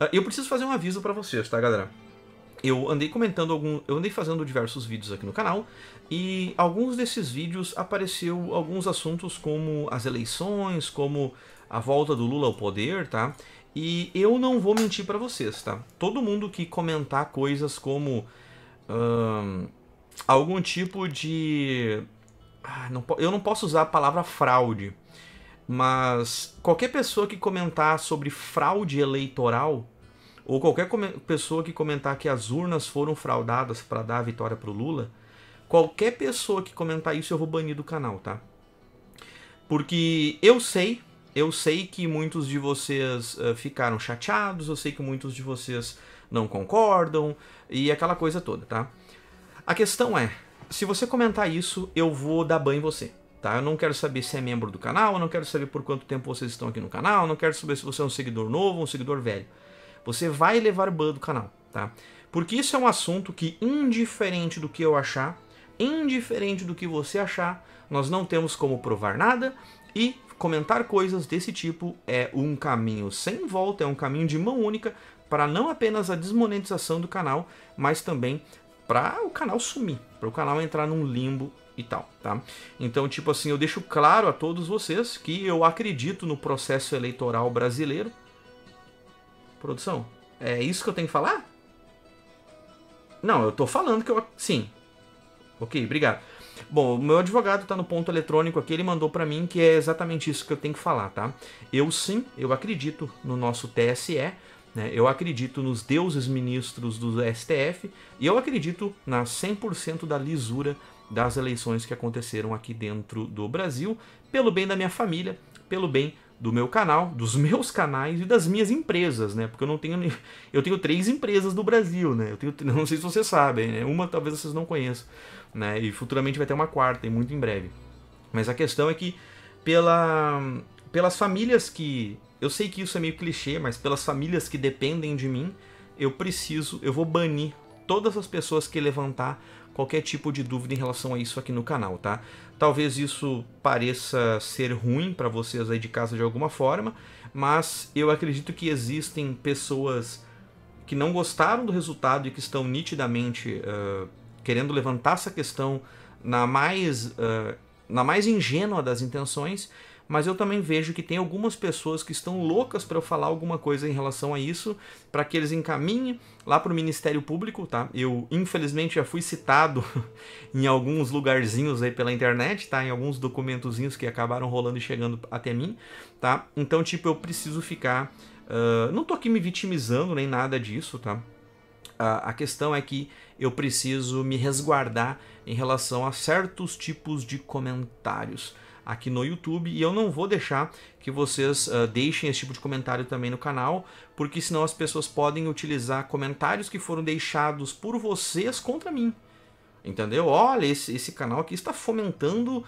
Ah, eu preciso fazer um aviso para vocês, tá, galera? Eu andei comentando algum, eu andei fazendo diversos vídeos aqui no canal e alguns desses vídeos apareceu alguns assuntos como as eleições, como a volta do Lula ao poder, tá? E eu não vou mentir para vocês, tá? Todo mundo que comentar coisas como hum, algum tipo de ah, não, eu não posso usar a palavra fraude, mas qualquer pessoa que comentar sobre fraude eleitoral, ou qualquer pessoa que comentar que as urnas foram fraudadas para dar a vitória para o Lula, qualquer pessoa que comentar isso eu vou banir do canal, tá? Porque eu sei, eu sei que muitos de vocês uh, ficaram chateados, eu sei que muitos de vocês não concordam e aquela coisa toda, tá? A questão é, se você comentar isso, eu vou dar banho em você. Tá? Eu não quero saber se é membro do canal, eu não quero saber por quanto tempo vocês estão aqui no canal, eu não quero saber se você é um seguidor novo ou um seguidor velho. Você vai levar ban do canal, tá? Porque isso é um assunto que, indiferente do que eu achar, indiferente do que você achar, nós não temos como provar nada e comentar coisas desse tipo é um caminho sem volta, é um caminho de mão única para não apenas a desmonetização do canal, mas também para o canal sumir, para o canal entrar num limbo e tal, tá? Então, tipo assim, eu deixo claro a todos vocês que eu acredito no processo eleitoral brasileiro. Produção, é isso que eu tenho que falar? Não, eu tô falando que eu. Sim. Ok, obrigado. Bom, o meu advogado tá no ponto eletrônico aqui, ele mandou para mim que é exatamente isso que eu tenho que falar, tá? Eu sim, eu acredito no nosso TSE, né? Eu acredito nos deuses ministros do STF e eu acredito na 100% da lisura das eleições que aconteceram aqui dentro do Brasil, pelo bem da minha família, pelo bem do meu canal, dos meus canais e das minhas empresas, né? Porque eu não tenho eu tenho três empresas do Brasil, né? Eu tenho não sei se vocês sabem, né? Uma talvez vocês não conheçam, né? E futuramente vai ter uma quarta e muito em breve. Mas a questão é que pela pelas famílias que eu sei que isso é meio clichê, mas pelas famílias que dependem de mim, eu preciso, eu vou banir todas as pessoas que levantar qualquer tipo de dúvida em relação a isso aqui no canal, tá? Talvez isso pareça ser ruim para vocês aí de casa de alguma forma, mas eu acredito que existem pessoas que não gostaram do resultado e que estão nitidamente uh, querendo levantar essa questão na mais, uh, na mais ingênua das intenções mas eu também vejo que tem algumas pessoas que estão loucas para eu falar alguma coisa em relação a isso, para que eles encaminhem lá para o Ministério Público, tá? Eu, infelizmente, já fui citado em alguns lugarzinhos aí pela internet, tá? Em alguns documentozinhos que acabaram rolando e chegando até mim, tá? Então, tipo, eu preciso ficar. Uh, não tô aqui me vitimizando nem nada disso, tá? a questão é que eu preciso me resguardar em relação a certos tipos de comentários aqui no YouTube e eu não vou deixar que vocês uh, deixem esse tipo de comentário também no canal, porque senão as pessoas podem utilizar comentários que foram deixados por vocês contra mim. Entendeu? Olha, esse, esse canal aqui está fomentando, uh,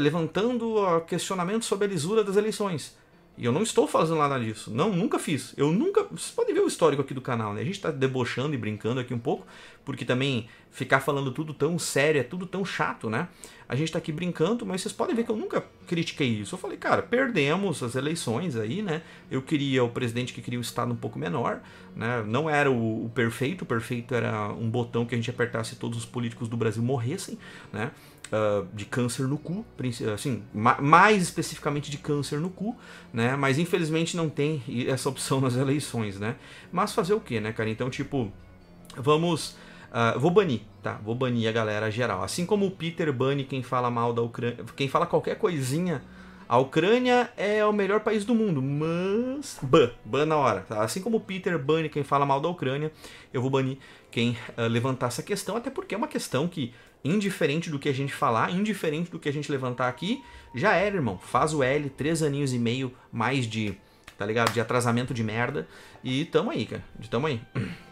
levantando uh, ah, questionamentos sobre a lisura das eleições. E eu não estou fazendo nada disso. Não, nunca fiz. Eu nunca. Vocês podem ver o histórico aqui do canal, né? A gente está debochando e brincando aqui um pouco, porque também ficar falando tudo tão sério é tudo tão chato, né? A gente tá aqui brincando, mas vocês podem ver que eu nunca critiquei isso. Eu falei, cara, perdemos as eleições aí, né? Eu queria o presidente que queria o Estado um pouco menor, né? Não era o, o perfeito, o perfeito era um botão que a gente apertasse e todos os políticos do Brasil morressem, né? Uh, de câncer no cu, assim, ma mais especificamente de câncer no cu, né? Mas infelizmente não tem essa opção nas eleições, né? Mas fazer o que, né, cara? Então, tipo, vamos Uh, vou banir, tá? Vou banir a galera geral. Assim como o Peter bane quem fala mal da Ucrânia, quem fala qualquer coisinha. A Ucrânia é o melhor país do mundo, mas ban, ban na hora. Tá? Assim como o Peter bane quem fala mal da Ucrânia, eu vou banir quem uh, levantar essa questão, até porque é uma questão que indiferente do que a gente falar, indiferente do que a gente levantar aqui, já era, irmão. Faz o L, três aninhos e meio mais de, tá ligado? De atrasamento de merda. E tamo aí, cara. De tamo aí.